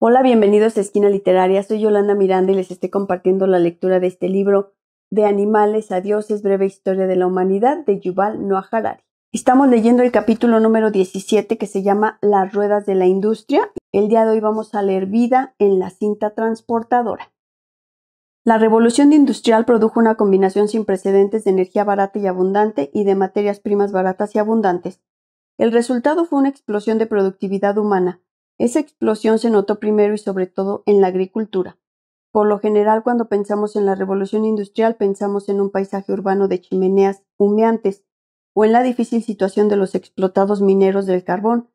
Hola, bienvenidos a Esquina Literaria. Soy Yolanda Miranda y les estoy compartiendo la lectura de este libro de Animales a Dioses, breve historia de la humanidad de Yuval Noah Harari. Estamos leyendo el capítulo número 17 que se llama Las ruedas de la industria. El día de hoy vamos a leer vida en la cinta transportadora. La revolución industrial produjo una combinación sin precedentes de energía barata y abundante y de materias primas baratas y abundantes. El resultado fue una explosión de productividad humana, esa explosión se notó primero y sobre todo en la agricultura. Por lo general, cuando pensamos en la revolución industrial, pensamos en un paisaje urbano de chimeneas humeantes o en la difícil situación de los explotados mineros del carbón,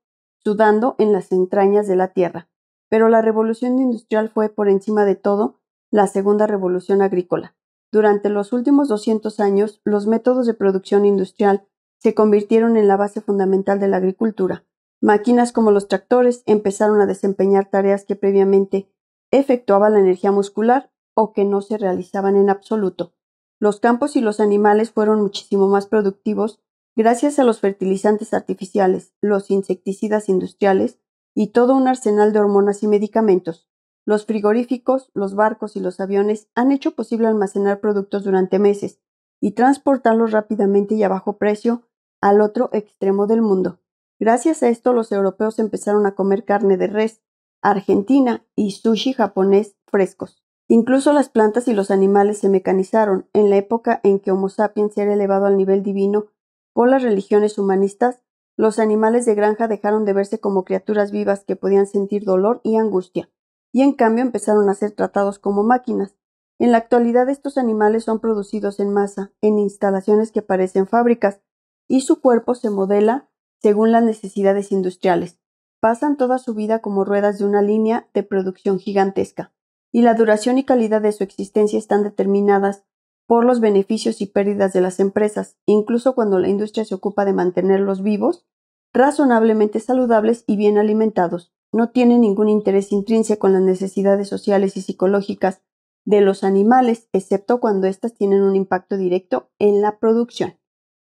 sudando en las entrañas de la tierra. Pero la revolución industrial fue, por encima de todo, la segunda revolución agrícola. Durante los últimos 200 años, los métodos de producción industrial se convirtieron en la base fundamental de la agricultura. Máquinas como los tractores empezaron a desempeñar tareas que previamente efectuaba la energía muscular o que no se realizaban en absoluto. Los campos y los animales fueron muchísimo más productivos gracias a los fertilizantes artificiales, los insecticidas industriales y todo un arsenal de hormonas y medicamentos. Los frigoríficos, los barcos y los aviones han hecho posible almacenar productos durante meses y transportarlos rápidamente y a bajo precio al otro extremo del mundo. Gracias a esto los europeos empezaron a comer carne de res argentina y sushi japonés frescos. Incluso las plantas y los animales se mecanizaron en la época en que Homo sapiens era elevado al nivel divino por las religiones humanistas. Los animales de granja dejaron de verse como criaturas vivas que podían sentir dolor y angustia, y en cambio empezaron a ser tratados como máquinas. En la actualidad estos animales son producidos en masa, en instalaciones que parecen fábricas, y su cuerpo se modela según las necesidades industriales. Pasan toda su vida como ruedas de una línea de producción gigantesca, y la duración y calidad de su existencia están determinadas por los beneficios y pérdidas de las empresas, incluso cuando la industria se ocupa de mantenerlos vivos, razonablemente saludables y bien alimentados. No tienen ningún interés intrínseco en las necesidades sociales y psicológicas de los animales, excepto cuando éstas tienen un impacto directo en la producción.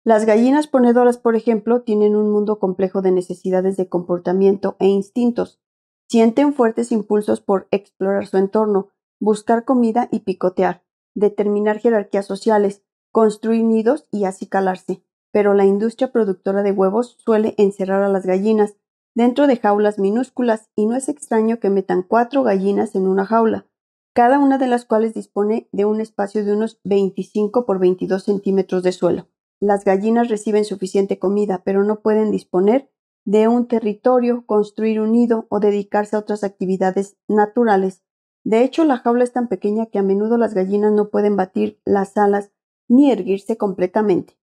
Las gallinas ponedoras, por ejemplo, tienen un mundo complejo de necesidades de comportamiento e instintos. Sienten fuertes impulsos por explorar su entorno, buscar comida y picotear, determinar jerarquías sociales, construir nidos y calarse, Pero la industria productora de huevos suele encerrar a las gallinas dentro de jaulas minúsculas y no es extraño que metan cuatro gallinas en una jaula, cada una de las cuales dispone de un espacio de unos 25 por 22 centímetros de suelo. Las gallinas reciben suficiente comida, pero no pueden disponer de un territorio, construir un nido o dedicarse a otras actividades naturales. De hecho, la jaula es tan pequeña que a menudo las gallinas no pueden batir las alas ni erguirse completamente.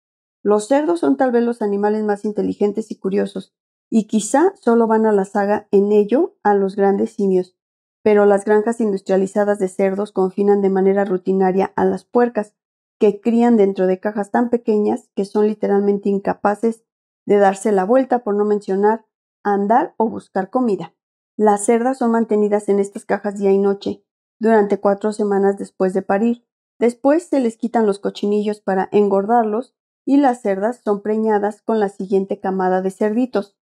Los cerdos son tal vez los animales más inteligentes y curiosos, y quizá solo van a la saga en ello a los grandes simios. Pero las granjas industrializadas de cerdos confinan de manera rutinaria a las puercas, que crían dentro de cajas tan pequeñas que son literalmente incapaces de darse la vuelta, por no mencionar andar o buscar comida. Las cerdas son mantenidas en estas cajas día y noche durante cuatro semanas después de parir. Después se les quitan los cochinillos para engordarlos y las cerdas son preñadas con la siguiente camada de cerditos.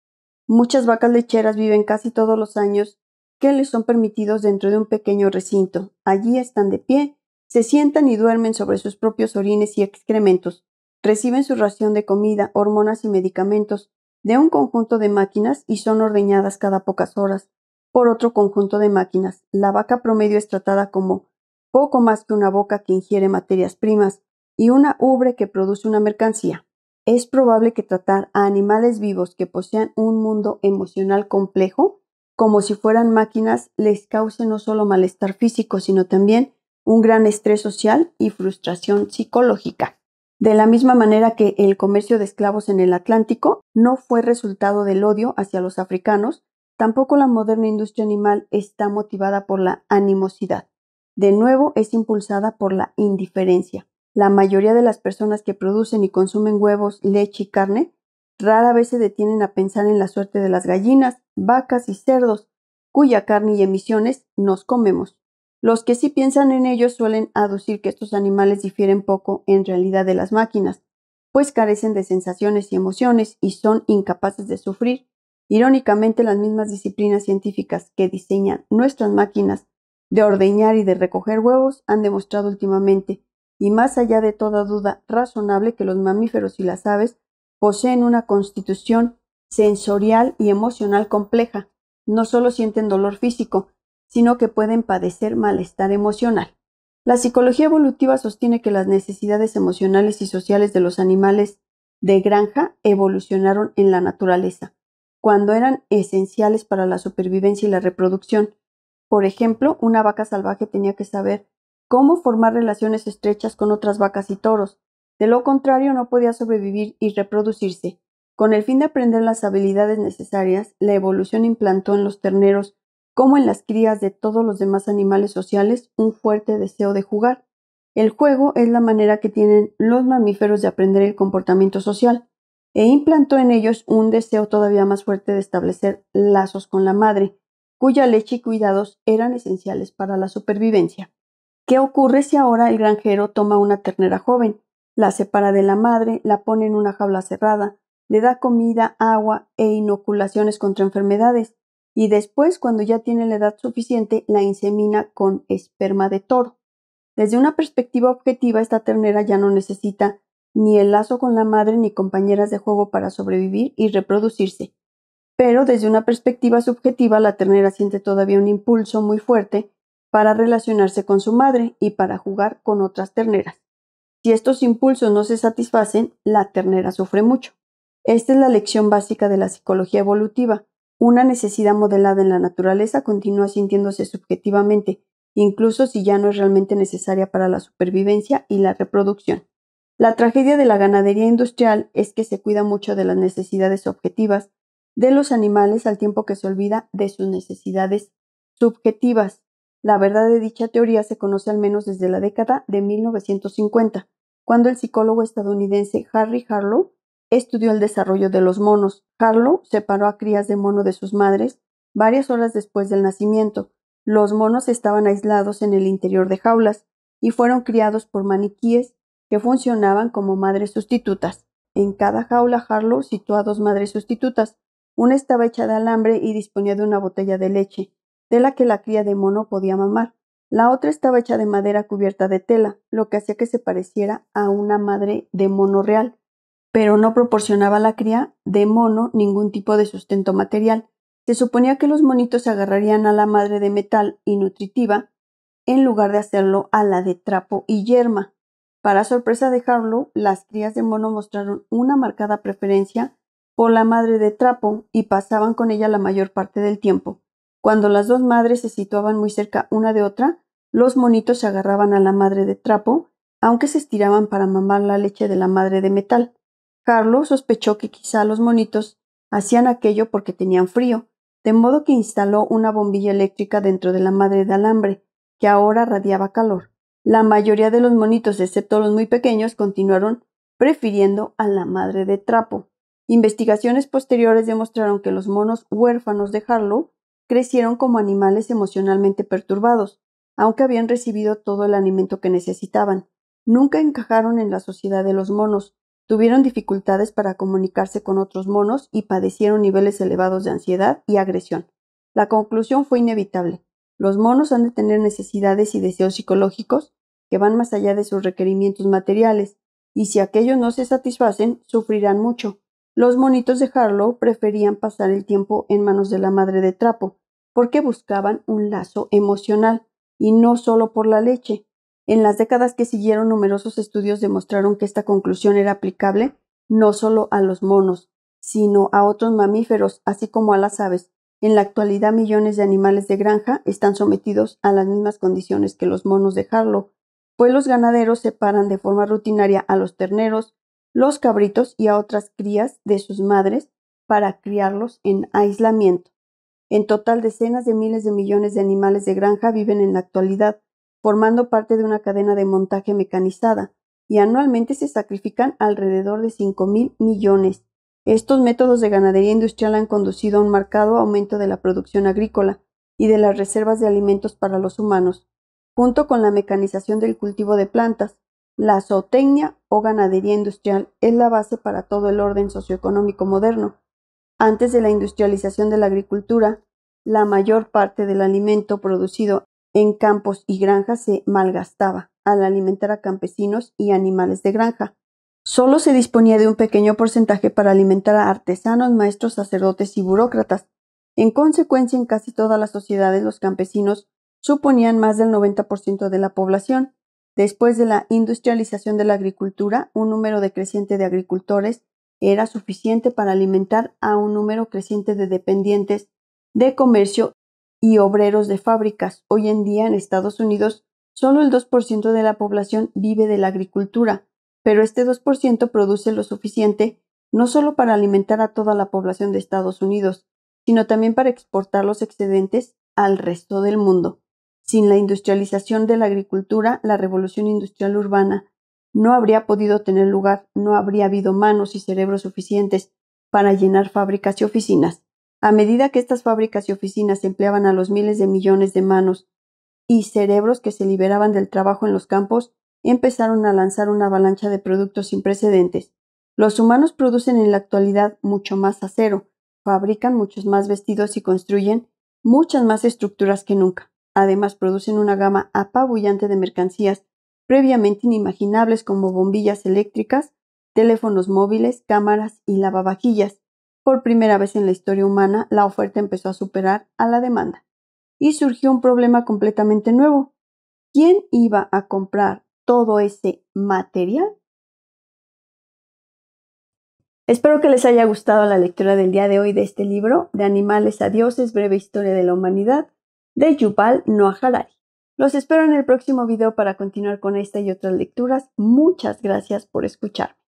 Muchas vacas lecheras viven casi todos los años que les son permitidos dentro de un pequeño recinto. Allí están de pie, se sientan y duermen sobre sus propios orines y excrementos, reciben su ración de comida, hormonas y medicamentos de un conjunto de máquinas y son ordeñadas cada pocas horas por otro conjunto de máquinas. La vaca promedio es tratada como poco más que una boca que ingiere materias primas y una ubre que produce una mercancía. Es probable que tratar a animales vivos que posean un mundo emocional complejo como si fueran máquinas les cause no solo malestar físico, sino también un gran estrés social y frustración psicológica. De la misma manera que el comercio de esclavos en el Atlántico no fue resultado del odio hacia los africanos, tampoco la moderna industria animal está motivada por la animosidad. De nuevo, es impulsada por la indiferencia. La mayoría de las personas que producen y consumen huevos, leche y carne rara vez se detienen a pensar en la suerte de las gallinas, vacas y cerdos, cuya carne y emisiones nos comemos. Los que sí piensan en ellos suelen aducir que estos animales difieren poco en realidad de las máquinas, pues carecen de sensaciones y emociones y son incapaces de sufrir. Irónicamente, las mismas disciplinas científicas que diseñan nuestras máquinas de ordeñar y de recoger huevos han demostrado últimamente, y más allá de toda duda razonable, que los mamíferos y las aves poseen una constitución sensorial y emocional compleja. No solo sienten dolor físico, sino que pueden padecer malestar emocional. La psicología evolutiva sostiene que las necesidades emocionales y sociales de los animales de granja evolucionaron en la naturaleza, cuando eran esenciales para la supervivencia y la reproducción. Por ejemplo, una vaca salvaje tenía que saber cómo formar relaciones estrechas con otras vacas y toros, de lo contrario no podía sobrevivir y reproducirse. Con el fin de aprender las habilidades necesarias, la evolución implantó en los terneros como en las crías de todos los demás animales sociales, un fuerte deseo de jugar. El juego es la manera que tienen los mamíferos de aprender el comportamiento social e implantó en ellos un deseo todavía más fuerte de establecer lazos con la madre, cuya leche y cuidados eran esenciales para la supervivencia. ¿Qué ocurre si ahora el granjero toma una ternera joven, la separa de la madre, la pone en una jaula cerrada, le da comida, agua e inoculaciones contra enfermedades, y después, cuando ya tiene la edad suficiente, la insemina con esperma de toro. Desde una perspectiva objetiva, esta ternera ya no necesita ni el lazo con la madre ni compañeras de juego para sobrevivir y reproducirse. Pero desde una perspectiva subjetiva, la ternera siente todavía un impulso muy fuerte para relacionarse con su madre y para jugar con otras terneras. Si estos impulsos no se satisfacen, la ternera sufre mucho. Esta es la lección básica de la psicología evolutiva, una necesidad modelada en la naturaleza continúa sintiéndose subjetivamente, incluso si ya no es realmente necesaria para la supervivencia y la reproducción. La tragedia de la ganadería industrial es que se cuida mucho de las necesidades objetivas de los animales al tiempo que se olvida de sus necesidades subjetivas. La verdad de dicha teoría se conoce al menos desde la década de 1950, cuando el psicólogo estadounidense Harry Harlow estudió el desarrollo de los monos. Harlow separó a crías de mono de sus madres varias horas después del nacimiento. Los monos estaban aislados en el interior de jaulas y fueron criados por maniquíes que funcionaban como madres sustitutas. En cada jaula Harlow situó a dos madres sustitutas. Una estaba hecha de alambre y disponía de una botella de leche, de la que la cría de mono podía mamar. La otra estaba hecha de madera cubierta de tela, lo que hacía que se pareciera a una madre de mono real pero no proporcionaba a la cría de mono ningún tipo de sustento material. Se suponía que los monitos se agarrarían a la madre de metal y nutritiva en lugar de hacerlo a la de trapo y yerma. Para sorpresa de Harlow, las crías de mono mostraron una marcada preferencia por la madre de trapo y pasaban con ella la mayor parte del tiempo. Cuando las dos madres se situaban muy cerca una de otra, los monitos se agarraban a la madre de trapo, aunque se estiraban para mamar la leche de la madre de metal. Carlos sospechó que quizá los monitos hacían aquello porque tenían frío, de modo que instaló una bombilla eléctrica dentro de la madre de alambre, que ahora radiaba calor. La mayoría de los monitos, excepto los muy pequeños, continuaron prefiriendo a la madre de trapo. Investigaciones posteriores demostraron que los monos huérfanos de Harlow crecieron como animales emocionalmente perturbados, aunque habían recibido todo el alimento que necesitaban. Nunca encajaron en la sociedad de los monos, Tuvieron dificultades para comunicarse con otros monos y padecieron niveles elevados de ansiedad y agresión. La conclusión fue inevitable. Los monos han de tener necesidades y deseos psicológicos que van más allá de sus requerimientos materiales, y si aquellos no se satisfacen, sufrirán mucho. Los monitos de Harlow preferían pasar el tiempo en manos de la madre de trapo, porque buscaban un lazo emocional, y no solo por la leche, en las décadas que siguieron, numerosos estudios demostraron que esta conclusión era aplicable no solo a los monos, sino a otros mamíferos, así como a las aves. En la actualidad, millones de animales de granja están sometidos a las mismas condiciones que los monos de Harlow, pues los ganaderos separan de forma rutinaria a los terneros, los cabritos y a otras crías de sus madres para criarlos en aislamiento. En total, decenas de miles de millones de animales de granja viven en la actualidad formando parte de una cadena de montaje mecanizada, y anualmente se sacrifican alrededor de 5 mil millones. Estos métodos de ganadería industrial han conducido a un marcado aumento de la producción agrícola y de las reservas de alimentos para los humanos, junto con la mecanización del cultivo de plantas. La zootecnia o ganadería industrial es la base para todo el orden socioeconómico moderno. Antes de la industrialización de la agricultura, la mayor parte del alimento producido en campos y granjas se malgastaba al alimentar a campesinos y animales de granja. Solo se disponía de un pequeño porcentaje para alimentar a artesanos, maestros, sacerdotes y burócratas. En consecuencia, en casi todas las sociedades los campesinos suponían más del 90% de la población. Después de la industrialización de la agricultura, un número decreciente de agricultores era suficiente para alimentar a un número creciente de dependientes de comercio y obreros de fábricas. Hoy en día en Estados Unidos solo el 2% de la población vive de la agricultura, pero este 2% produce lo suficiente no solo para alimentar a toda la población de Estados Unidos, sino también para exportar los excedentes al resto del mundo. Sin la industrialización de la agricultura, la revolución industrial urbana no habría podido tener lugar, no habría habido manos y cerebros suficientes para llenar fábricas y oficinas. A medida que estas fábricas y oficinas empleaban a los miles de millones de manos y cerebros que se liberaban del trabajo en los campos, empezaron a lanzar una avalancha de productos sin precedentes. Los humanos producen en la actualidad mucho más acero, fabrican muchos más vestidos y construyen muchas más estructuras que nunca. Además, producen una gama apabullante de mercancías previamente inimaginables como bombillas eléctricas, teléfonos móviles, cámaras y lavavajillas. Por primera vez en la historia humana, la oferta empezó a superar a la demanda. Y surgió un problema completamente nuevo. ¿Quién iba a comprar todo ese material? Espero que les haya gustado la lectura del día de hoy de este libro, De animales a dioses, breve historia de la humanidad, de Yuval Noah Harari. Los espero en el próximo video para continuar con esta y otras lecturas. Muchas gracias por escucharme.